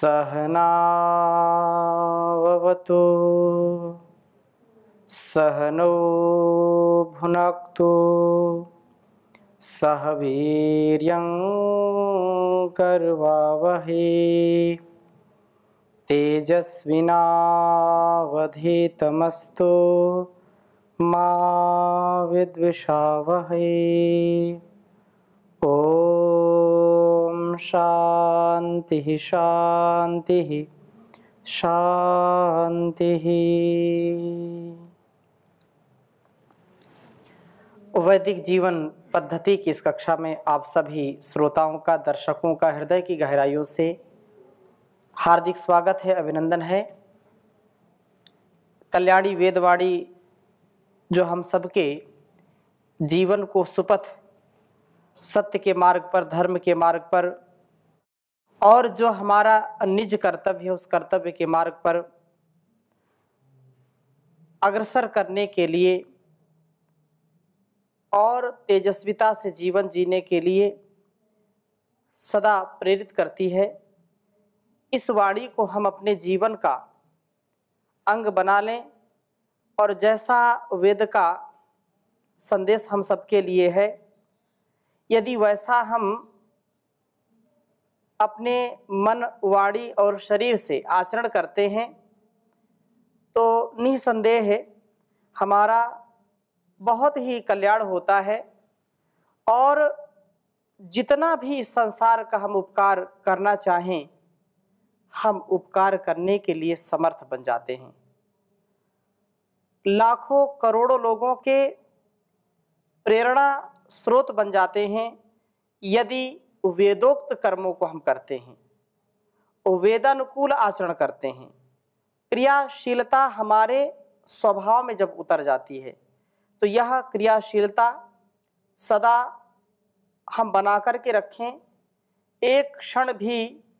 सहनावतु सहनो भुनक्तु सह वीर कर्वावहे तेजस्विनावधीतमस्तु मा विद्विषावहे ओ शांति शांति शांति वैदिक जीवन पद्धति की इस कक्षा में आप सभी श्रोताओं का दर्शकों का हृदय की गहराइयों से हार्दिक स्वागत है अभिनंदन है कल्याणी वेदवाणी जो हम सबके जीवन को सुपथ सत्य के मार्ग पर धर्म के मार्ग पर और जो हमारा निज कर्तव्य है उस कर्तव्य के मार्ग पर अग्रसर करने के लिए और तेजस्विता से जीवन जीने के लिए सदा प्रेरित करती है इस वाणी को हम अपने जीवन का अंग बना लें और जैसा वेद का संदेश हम सबके लिए है यदि वैसा हम अपने मन वाणी और शरीर से आचरण करते हैं तो निसंदेह है हमारा बहुत ही कल्याण होता है और जितना भी इस संसार का हम उपकार करना चाहें हम उपकार करने के लिए समर्थ बन जाते हैं लाखों करोड़ों लोगों के प्रेरणा स्रोत बन जाते हैं यदि वेदोक्त कर्मों को हम करते हैं वेदानुकूल आचरण करते हैं क्रियाशीलता हमारे स्वभाव में जब उतर जाती है तो यह क्रियाशीलता सदा हम बना कर के रखें एक क्षण भी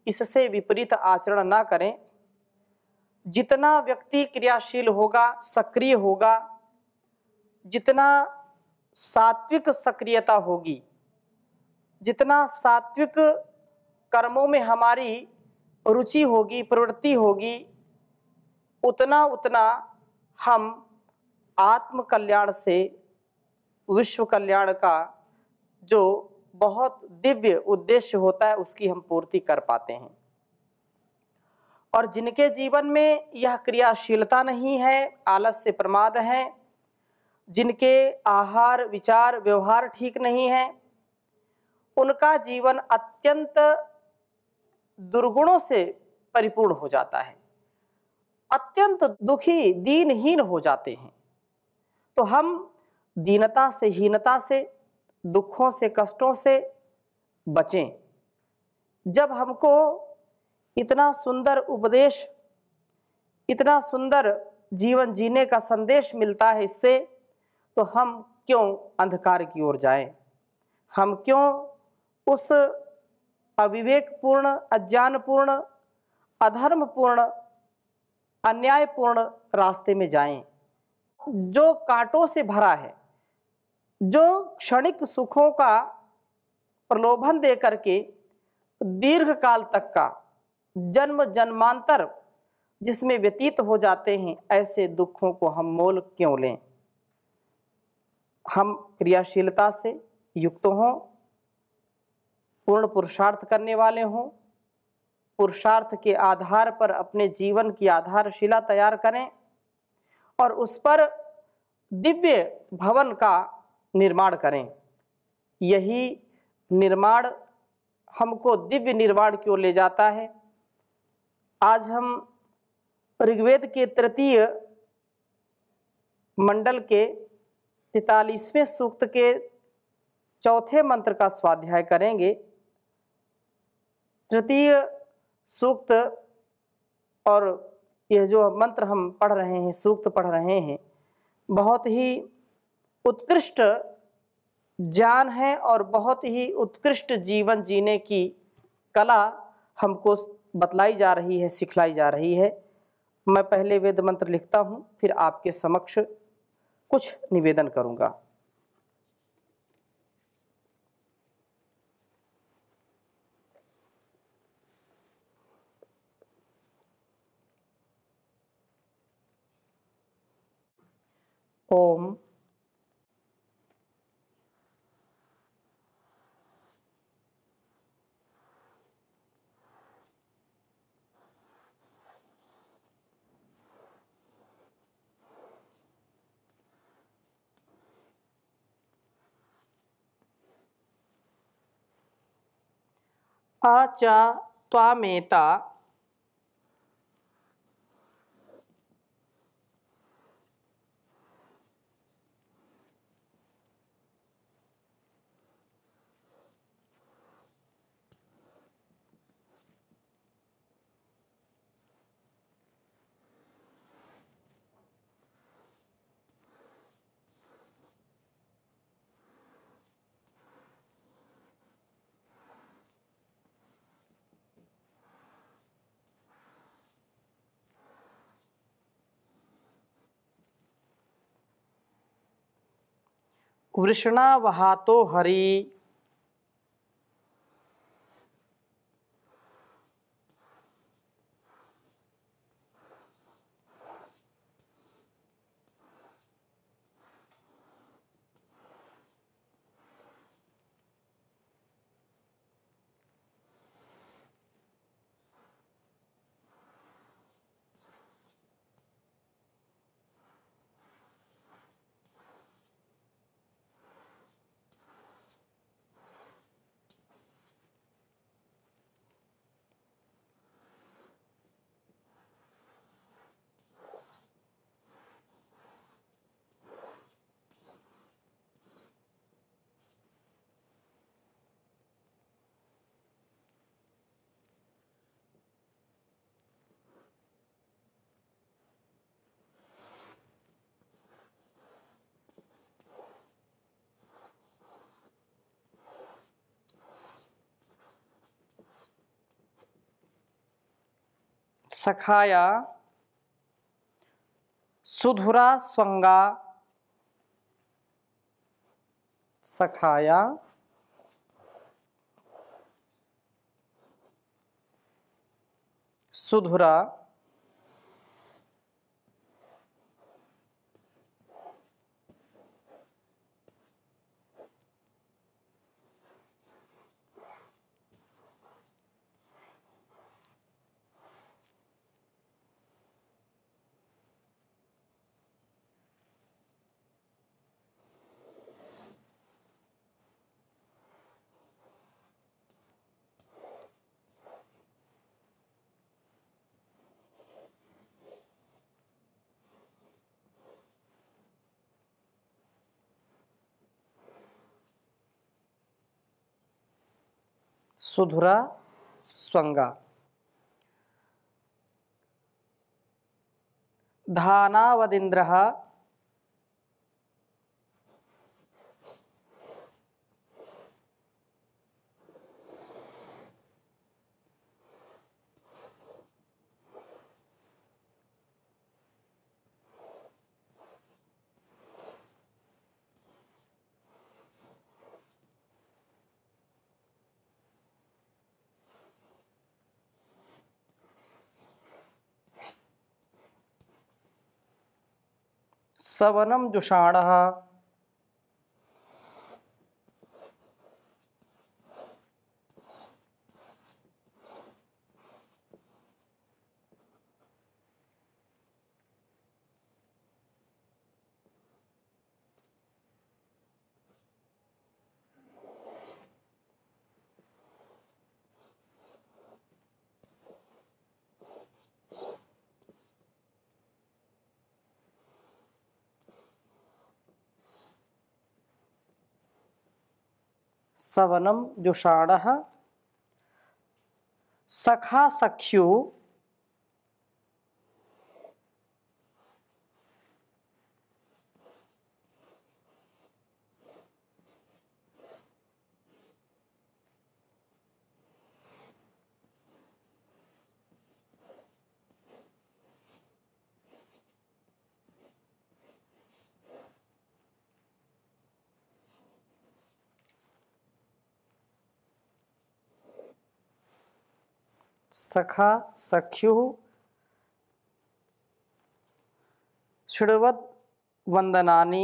इससे विपरीत आचरण ना करें जितना व्यक्ति क्रियाशील होगा सक्रिय होगा जितना सात्विक सक्रियता होगी जितना सात्विक कर्मों में हमारी रुचि होगी प्रवृत्ति होगी उतना उतना हम आत्म कल्याण से विश्व कल्याण का जो बहुत दिव्य उद्देश्य होता है उसकी हम पूर्ति कर पाते हैं और जिनके जीवन में यह क्रियाशीलता नहीं है आलस से प्रमाद हैं जिनके आहार विचार व्यवहार ठीक नहीं है उनका जीवन अत्यंत दुर्गुणों से परिपूर्ण हो जाता है अत्यंत दुखी दीनहीन हो जाते हैं तो हम दीनता से हीनता से दुखों से कष्टों से बचें जब हमको इतना सुंदर उपदेश इतना सुंदर जीवन जीने का संदेश मिलता है इससे तो हम क्यों अंधकार की ओर जाएं हम क्यों उस अविवेकपूर्ण अज्ञानपूर्ण अधर्मपूर्ण अन्यायपूर्ण रास्ते में जाएं जो कांटों से भरा है जो क्षणिक सुखों का प्रलोभन दे करके दीर्घ काल तक का जन्म जन्मांतर जिसमें व्यतीत हो जाते हैं ऐसे दुखों को हम मोल क्यों लें हम क्रियाशीलता से युक्त हों पूर्ण पुरुषार्थ करने वाले हों पुरुषार्थ के आधार पर अपने जीवन की आधारशिला तैयार करें और उस पर दिव्य भवन का निर्माण करें यही निर्माण हमको दिव्य निर्माण की ओर ले जाता है आज हम ऋग्वेद के तृतीय मंडल के तैतालीसवें सूक्त के चौथे मंत्र का स्वाध्याय करेंगे तृतीय सूक्त और यह जो मंत्र हम पढ़ रहे हैं सूक्त पढ़ रहे हैं बहुत ही उत्कृष्ट ज्ञान है और बहुत ही उत्कृष्ट जीवन जीने की कला हमको बतलाई जा रही है सिखलाई जा रही है मैं पहले वेद मंत्र लिखता हूँ फिर आपके समक्ष कुछ निवेदन करूँगा ओम आचा त्वामेता वृषणा वहा तो हरि सखाया सुधुरा स्वंगा सखाया सुधुरा सुधुरा स्वंगा धानावदिंद्रहा सवनम जुषाण सवनम जुषाण सखा सख्यु सखा सख्यु श्रृणवत वंदनानी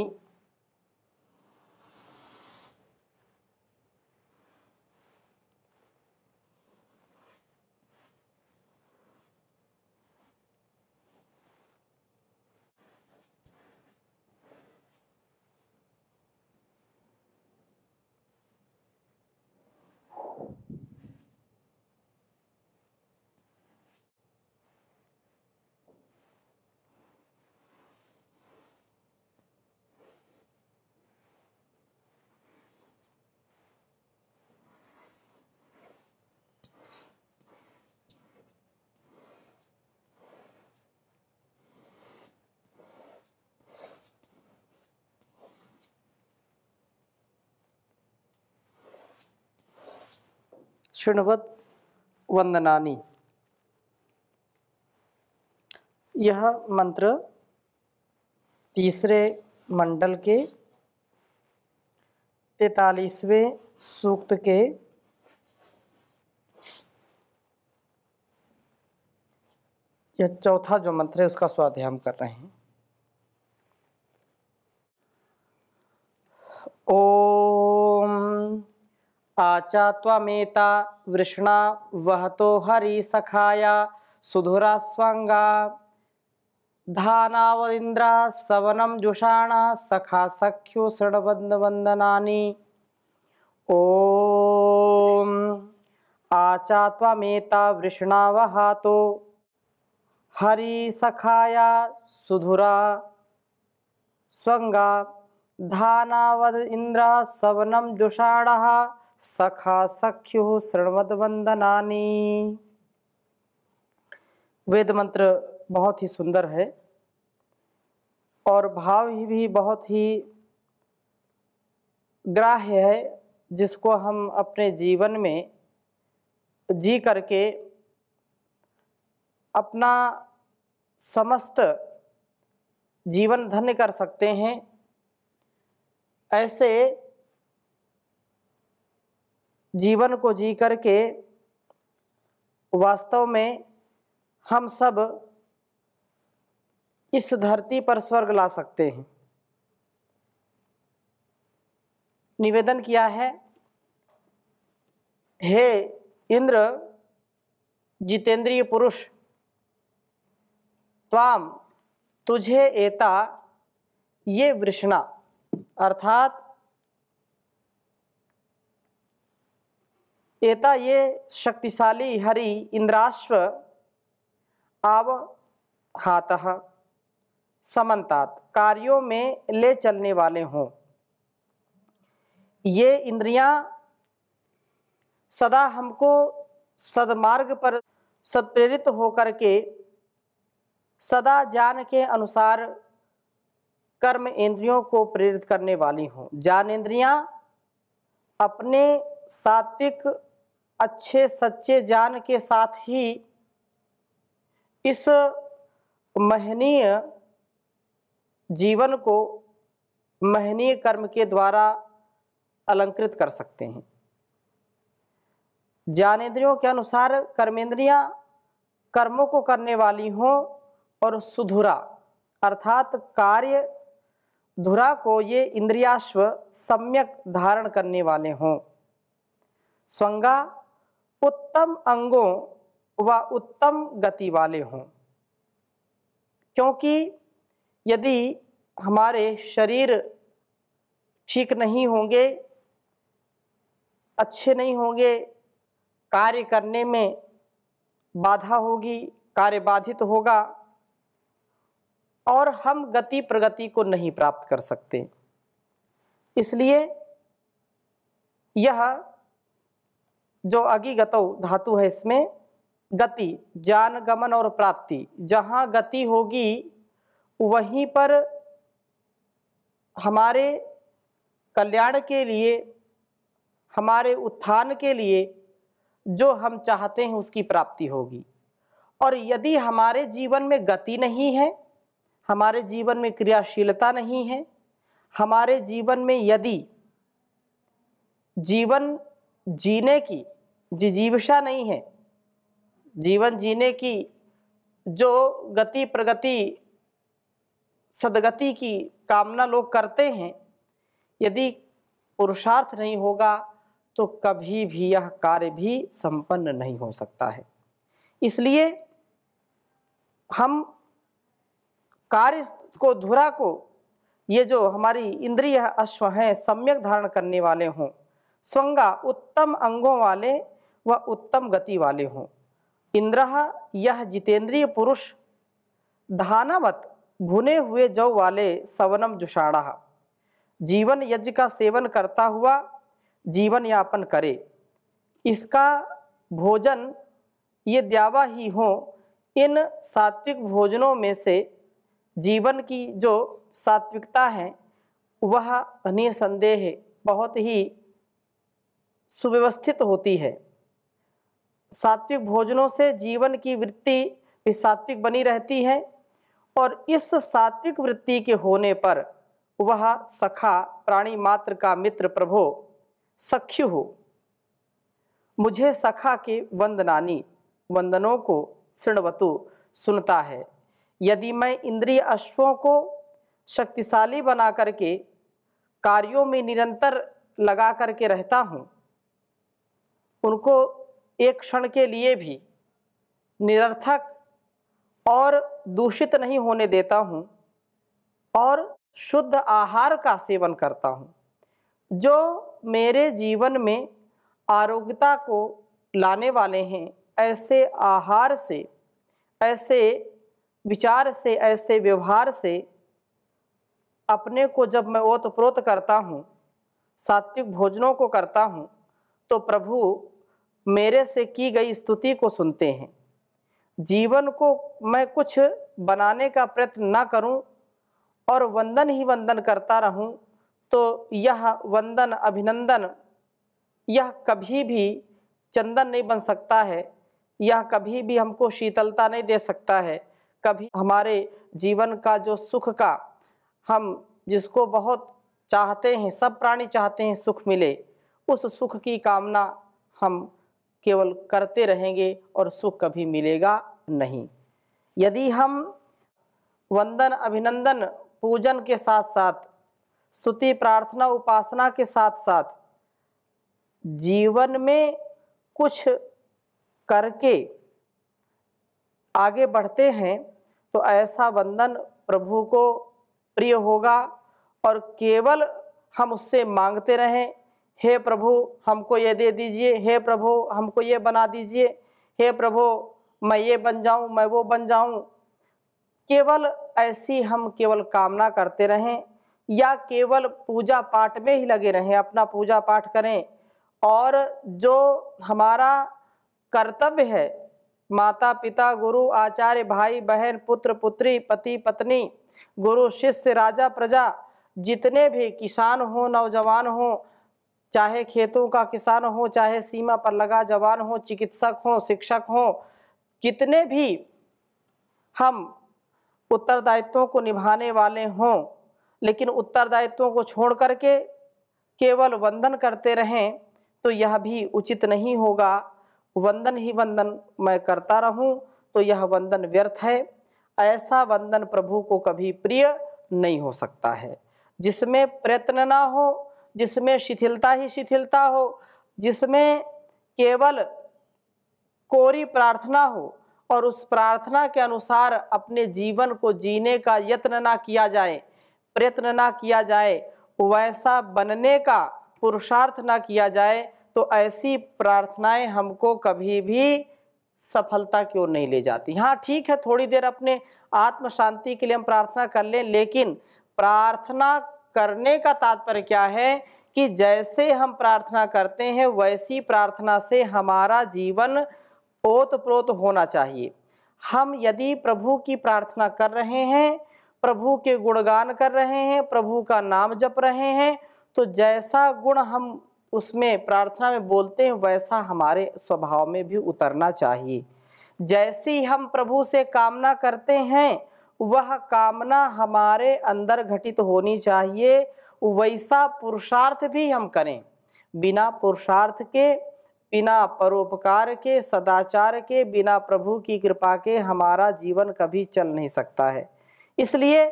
क्षणवत वंदनानी यह मंत्र तीसरे मंडल के तैतालीसवें सूक्त के यह चौथा जो मंत्र है उसका स्वाध्याय कर रहे हैं ओम आचा त्वमेता वृष्णा वहतो सखाया सुधुरा स्वंगा धानावलिंद्रा सवनम जुषाणा सखा सख्यो षडबंद वंदनानि ओम आचा त्वमेता वृष्णा वहातो हरी सखाया सुधुरा स्वंगा धानावद इंद्र सवनम जुषाण सखा सख्यु श्रणवद वंदना वेद मंत्र बहुत ही सुंदर है और भाव ही भी बहुत ही ग्राह्य है जिसको हम अपने जीवन में जी करके अपना समस्त जीवन धन्य कर सकते हैं ऐसे जीवन को जी करके के वास्तव में हम सब इस धरती पर स्वर्ग ला सकते हैं निवेदन किया है हे इंद्र जितेंद्रिय पुरुष ताम तुझे एता ये वृष्णा अर्थात एता ये शक्तिशाली हरि इंद्राश्व आव हाथ समन्तात कार्यों में ले चलने वाले हों ये इंद्रियां सदा हमको सदमार्ग पर सत्प्रेरित होकर के सदा ज्ञान के अनुसार कर्म इंद्रियों को प्रेरित करने वाली हों ज्ञान इंद्रियां अपने सात्विक अच्छे सच्चे जान के साथ ही इस महनीय जीवन को महनीय कर्म के द्वारा अलंकृत कर सकते हैं ज्ञानेन्द्रियों के अनुसार कर्मेंद्रियां कर्मों को करने वाली हों और सुधुरा अर्थात कार्य धुरा को ये इंद्रियाश्व सम्यक धारण करने वाले हों स्वंगा उत्तम अंगों व उत्तम गति वाले हों क्योंकि यदि हमारे शरीर ठीक नहीं होंगे अच्छे नहीं होंगे कार्य करने में बाधा होगी कार्य बाधित तो होगा और हम गति प्रगति को नहीं प्राप्त कर सकते इसलिए यह जो अगिगत धातु है इसमें गति जान गमन और प्राप्ति जहाँ गति होगी वहीं पर हमारे कल्याण के लिए हमारे उत्थान के लिए जो हम चाहते हैं उसकी प्राप्ति होगी और यदि हमारे जीवन में गति नहीं है हमारे जीवन में क्रियाशीलता नहीं है हमारे जीवन में यदि जीवन जीने की जिजीवशा नहीं है जीवन जीने की जो गति प्रगति सदगति की कामना लोग करते हैं यदि पुरुषार्थ नहीं होगा तो कभी भी यह कार्य भी संपन्न नहीं हो सकता है इसलिए हम कार्य को धुरा को ये जो हमारी इंद्रिय अश्व हैं सम्यक धारण करने वाले हों स्वंगा उत्तम अंगों वाले व उत्तम गति वाले हों इंद्र यह जितेंद्रिय पुरुष धानावत भुने हुए जौ वाले सवनम जुषाणा जीवन यज्ञ का सेवन करता हुआ जीवन यापन करे इसका भोजन ये द्यावा ही हो इन सात्विक भोजनों में से जीवन की जो सात्विकता है वह निसंदेह बहुत ही सुव्यवस्थित होती है सात्विक भोजनों से जीवन की वृत्ति भी सात्विक बनी रहती है और इस सात्विक वृत्ति के होने पर वह सखा प्राणी मात्र का मित्र प्रभो सख्यु हो मुझे सखा के वंदनानी वंदनों को शृणवतु सुनता है यदि मैं इंद्रिय अश्वों को शक्तिशाली बना करके कार्यों में निरंतर लगा करके रहता हूँ उनको एक क्षण के लिए भी निरर्थक और दूषित नहीं होने देता हूँ और शुद्ध आहार का सेवन करता हूँ जो मेरे जीवन में आरोग्यता को लाने वाले हैं ऐसे आहार से ऐसे विचार से ऐसे व्यवहार से अपने को जब मैं ओतप्रोत करता हूँ सात्विक भोजनों को करता हूँ तो प्रभु मेरे से की गई स्तुति को सुनते हैं जीवन को मैं कुछ बनाने का प्रयत्न न करूं और वंदन ही वंदन करता रहूं तो यह वंदन अभिनंदन यह कभी भी चंदन नहीं बन सकता है यह कभी भी हमको शीतलता नहीं दे सकता है कभी हमारे जीवन का जो सुख का हम जिसको बहुत चाहते हैं सब प्राणी चाहते हैं सुख मिले उस सुख की कामना हम केवल करते रहेंगे और सुख कभी मिलेगा नहीं यदि हम वंदन अभिनंदन पूजन के साथ साथ स्तुति प्रार्थना उपासना के साथ साथ जीवन में कुछ करके आगे बढ़ते हैं तो ऐसा वंदन प्रभु को प्रिय होगा और केवल हम उससे मांगते रहें हे प्रभु हमको ये दे दीजिए हे प्रभु हमको ये बना दीजिए हे प्रभु मैं ये बन जाऊं मैं वो बन जाऊं केवल ऐसी हम केवल कामना करते रहें या केवल पूजा पाठ में ही लगे रहें अपना पूजा पाठ करें और जो हमारा कर्तव्य है माता पिता गुरु आचार्य भाई बहन पुत्र पुत्री पति पत्नी गुरु शिष्य राजा प्रजा जितने भी किसान हों नौजवान हों चाहे खेतों का किसान हो चाहे सीमा पर लगा जवान हो चिकित्सक हो शिक्षक हो कितने भी हम उत्तरदायित्वों को निभाने वाले हों लेकिन उत्तरदायित्वों को छोड़ करके केवल वंदन करते रहें तो यह भी उचित नहीं होगा वंदन ही वंदन मैं करता रहूं तो यह वंदन व्यर्थ है ऐसा वंदन प्रभु को कभी प्रिय नहीं हो सकता है जिसमें प्रयत्न ना हो जिसमें शिथिलता ही शिथिलता हो जिसमें केवल कोरी प्रार्थना हो और उस प्रार्थना के अनुसार अपने जीवन को जीने का यत्न ना किया जाए प्रयत्न ना किया जाए वैसा बनने का पुरुषार्थ ना किया जाए तो ऐसी प्रार्थनाएं हमको कभी भी सफलता की ओर नहीं ले जाती हाँ ठीक है थोड़ी देर अपने आत्म शांति के लिए हम प्रार्थना कर लें लेकिन प्रार्थना करने का तात्पर्य क्या है कि जैसे हम प्रार्थना करते हैं वैसी प्रार्थना से हमारा जीवन ओत प्रोत होना चाहिए हम यदि प्रभु की प्रार्थना कर रहे हैं प्रभु के गुणगान कर रहे हैं प्रभु का नाम जप रहे हैं तो जैसा गुण हम उसमें प्रार्थना में बोलते हैं वैसा हमारे स्वभाव में भी उतरना चाहिए जैसी हम प्रभु से कामना करते हैं वह कामना हमारे अंदर घटित होनी चाहिए वैसा पुरुषार्थ भी हम करें बिना पुरुषार्थ के बिना परोपकार के सदाचार के बिना प्रभु की कृपा के हमारा जीवन कभी चल नहीं सकता है इसलिए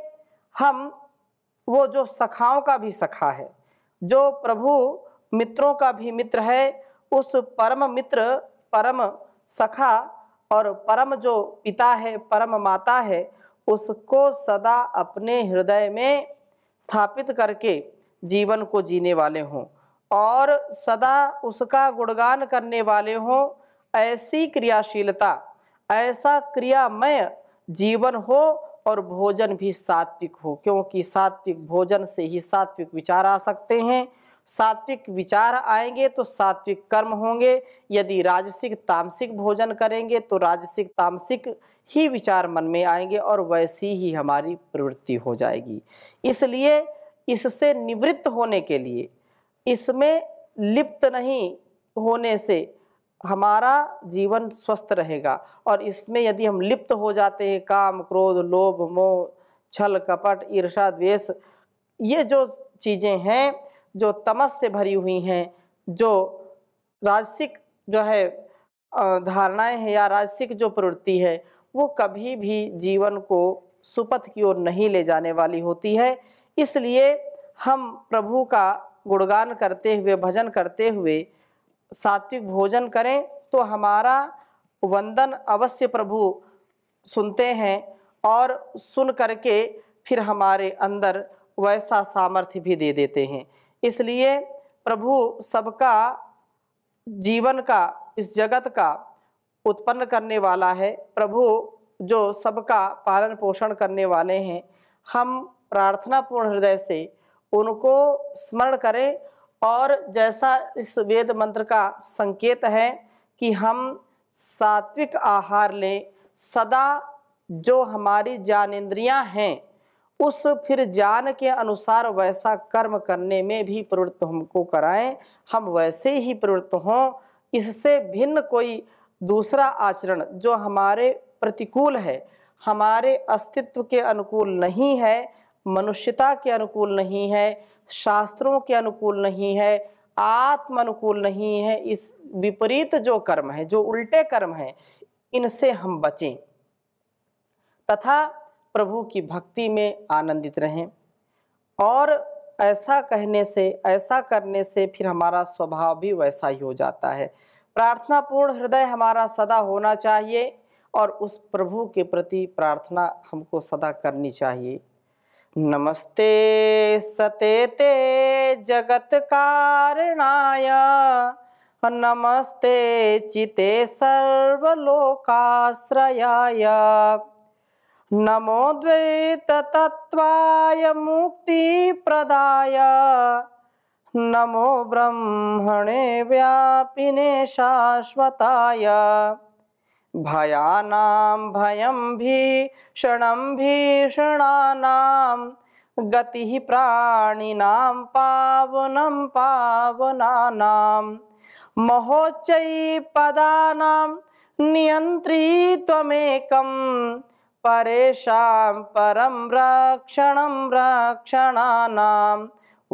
हम वो जो सखाओं का भी सखा है जो प्रभु मित्रों का भी मित्र है उस परम मित्र परम सखा और परम जो पिता है परम माता है उसको सदा अपने हृदय में स्थापित करके जीवन को जीने वाले हों और सदा उसका गुणगान करने वाले हों ऐसी क्रियाशीलता ऐसा क्रियामय जीवन हो और भोजन भी सात्विक हो क्योंकि सात्विक भोजन से ही सात्विक विचार आ सकते हैं सात्विक विचार आएंगे तो सात्विक कर्म होंगे यदि राजसिक तामसिक भोजन करेंगे तो राजसिक तामसिक ही विचार मन में आएंगे और वैसी ही हमारी प्रवृत्ति हो जाएगी इसलिए इससे निवृत्त होने के लिए इसमें लिप्त नहीं होने से हमारा जीवन स्वस्थ रहेगा और इसमें यदि हम लिप्त हो जाते हैं काम क्रोध लोभ मोह छल कपट ईर्षा द्वेष ये जो चीज़ें हैं जो तमस से भरी हुई हैं जो राजसिक जो है धारणाएं हैं या राजसिक जो प्रवृत्ति है वो कभी भी जीवन को सुपथ की ओर नहीं ले जाने वाली होती है इसलिए हम प्रभु का गुणगान करते हुए भजन करते हुए सात्विक भोजन करें तो हमारा वंदन अवश्य प्रभु सुनते हैं और सुन करके फिर हमारे अंदर वैसा सामर्थ्य भी दे देते हैं इसलिए प्रभु सबका जीवन का इस जगत का उत्पन्न करने वाला है प्रभु जो सबका पालन पोषण करने वाले हैं हम प्रार्थना पूर्ण हृदय से उनको स्मरण करें और जैसा इस वेद मंत्र का संकेत है कि हम सात्विक आहार लें सदा जो हमारी ज्ञानेन्द्रियाँ हैं उस फिर जान के अनुसार वैसा कर्म करने में भी प्रवृत्त हमको कराएं हम वैसे ही प्रवृत्त हों इससे भिन्न कोई दूसरा आचरण जो हमारे प्रतिकूल है हमारे अस्तित्व के अनुकूल नहीं है मनुष्यता के अनुकूल नहीं है शास्त्रों के अनुकूल नहीं है आत्म अनुकूल नहीं है इस विपरीत जो कर्म है जो उल्टे कर्म हैं इनसे हम बचें तथा प्रभु की भक्ति में आनंदित रहें और ऐसा कहने से ऐसा करने से फिर हमारा स्वभाव भी वैसा ही हो जाता है प्रार्थना पूर्ण हृदय हमारा सदा होना चाहिए और उस प्रभु के प्रति प्रार्थना हमको सदा करनी चाहिए नमस्ते सतेते जगत कारणाय नमस्ते चिते सर्वलोकाश्रयाय नमो मुक्ति प्रदाय नमो ब्रह्मणे व्यापिने शाश्वताय भयानां भयं भीषणं भीषणानां गतिः प्राणिनां पावनं पावनानां महोच्चैः पदानां नियन्त्री त्वमेकम् परेषां परम रक्षण रक्षण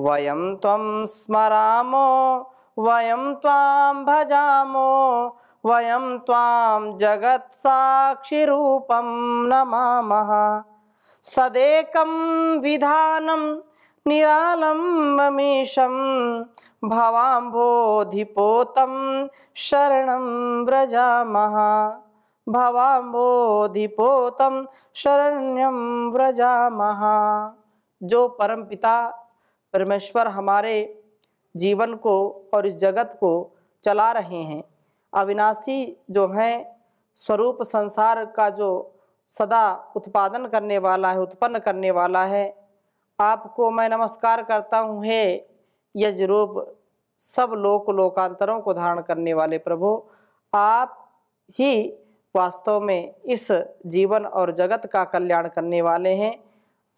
वयम तम स्मरामो वयम ताम भजामो वयम ताम वयं त्वां जगत्साक्षिरूपं नमामः सदेकं विधानं निरालम्बमीशं भवाम्भोधिपोतं शरणं व्रजामः भवाम्बोधिपोतम शरण्यम व्रजा महा जो परम पिता परमेश्वर हमारे जीवन को और इस जगत को चला रहे हैं अविनाशी जो हैं स्वरूप संसार का जो सदा उत्पादन करने वाला है उत्पन्न करने वाला है आपको मैं नमस्कार करता हूँ हे यज रूप सब लोक लोकांतरों को धारण करने वाले प्रभु आप ही वास्तव में इस जीवन और जगत का कल्याण करने वाले हैं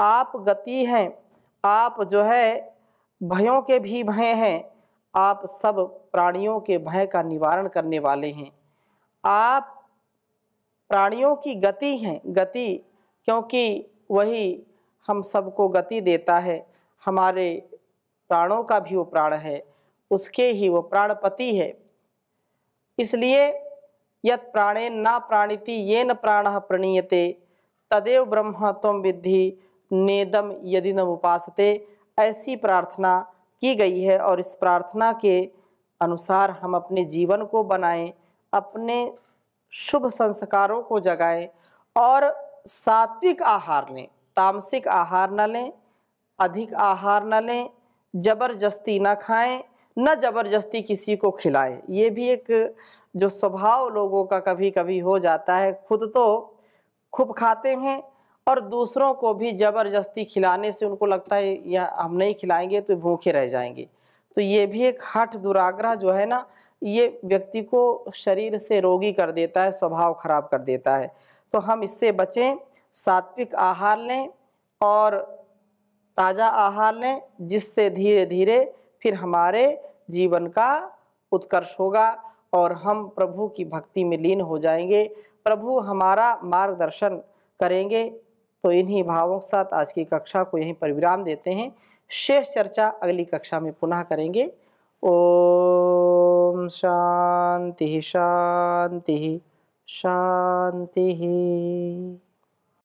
आप गति हैं आप जो है भयों के भी भय हैं आप सब प्राणियों के भय का निवारण करने वाले हैं आप प्राणियों की गति हैं गति क्योंकि वही हम सबको गति देता है हमारे प्राणों का भी वो प्राण है उसके ही वो प्राणपति है इसलिए यत् प्राणे न प्राणिति ये प्राण प्रणीयते तदेव ब्रह्म विद्धि नेदम यदि न उपासते ऐसी प्रार्थना की गई है और इस प्रार्थना के अनुसार हम अपने जीवन को बनाएं अपने शुभ संस्कारों को जगाएं और सात्विक आहार लें तामसिक आहार न लें अधिक आहार न लें जबरदस्ती न खाएं न ज़बरदस्ती किसी को खिलाए ये भी एक जो स्वभाव लोगों का कभी कभी हो जाता है खुद तो खूब खाते हैं और दूसरों को भी ज़बरदस्ती खिलाने से उनको लगता है या हम नहीं खिलाएंगे तो भूखे रह जाएंगे तो ये भी एक हठ दुराग्रह जो है ना ये व्यक्ति को शरीर से रोगी कर देता है स्वभाव खराब कर देता है तो हम इससे बचें सात्विक आहार लें और ताज़ा आहार लें जिससे धीरे धीरे फिर हमारे जीवन का उत्कर्ष होगा और हम प्रभु की भक्ति में लीन हो जाएंगे प्रभु हमारा मार्गदर्शन करेंगे तो इन्हीं भावों के साथ आज की कक्षा को यहीं पर विराम देते हैं शेष चर्चा अगली कक्षा में पुनः करेंगे ओम शांति शांति शांति